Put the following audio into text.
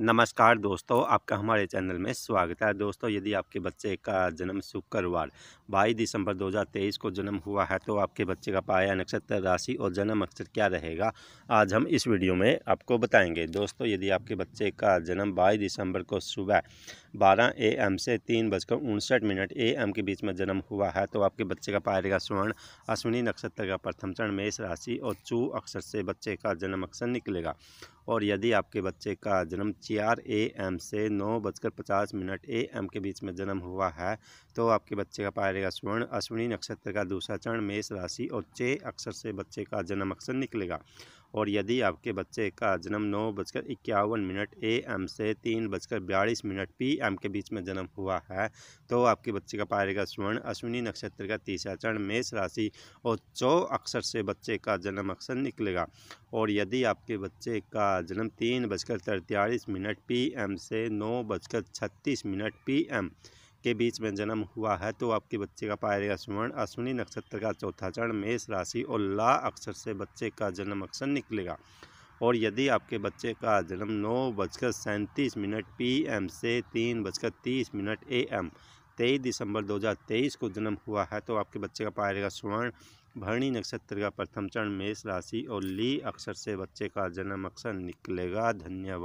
नमस्कार दोस्तों आपका हमारे चैनल में स्वागत है दोस्तों यदि आपके बच्चे का जन्म शुक्रवार 22 दिसंबर 2023 को जन्म हुआ है तो आपके बच्चे का पाया नक्षत्र राशि और जन्म अक्षर क्या रहेगा आज हम इस वीडियो में आपको बताएंगे दोस्तों यदि आपके बच्चे का जन्म 22 दिसंबर को सुबह 12 एम से तीन बजकर उनसठ मिनट एम के बीच में जन्म हुआ है तो आपके बच्चे का पाया रहेगा स्वर्ण अश्विनी नक्षत्र का प्रथम चरण मेष राशि और चू अक्षर से बच्चे का जन्म अक्षर निकलेगा और यदि आपके बच्चे का जन्म चार ए एम से नौ बजकर पचास मिनट ए एम के बीच में जन्म हुआ है तो आपके बच्चे का पाएगा स्वर्ण अश्विनी नक्षत्र का दूसरा चरण मेष राशि और चे अक्षर से बच्चे का जन्म अक्षर निकलेगा और यदि आपके बच्चे का जन्म नौ बजकर इक्यावन मिनट ए एम से तीन बजकर बयालीस मिनट पी एम के बीच में जन्म हुआ है तो आपके बच्चे का पाएगा स्वर्ण अश्विनी नक्षत्र का तीसरा चरण मेष राशि और चौ अक्षर से बच्चे का जन्म अक्षर निकलेगा और यदि आपके बच्चे का जन्म तीन बजकर तैंतालीस मिनट पी एम से नौ बजकर छत्तीस मिनट पी एम के बीच में जन्म हुआ है तो आपके बच्चे का पाएगा स्वर्ण अश्विनी नक्षत्र का चौथा चरण मेष राशि और ला अक्षर से बच्चे का जन्म अक्षर निकलेगा और यदि आपके बच्चे का जन्म नौ बजकर सैंतीस मिनट एम से तीन बजकर तीस मिनट एम तेईस दिसंबर तेईस को जन्म हुआ है तो आपके बच्चे का पाएगा स्वर्ण भरणी नक्षत्र का प्रथम चरण मेष राशि और ली अक्षर से बच्चे का जन्म अक्षर निकलेगा धन्यवाद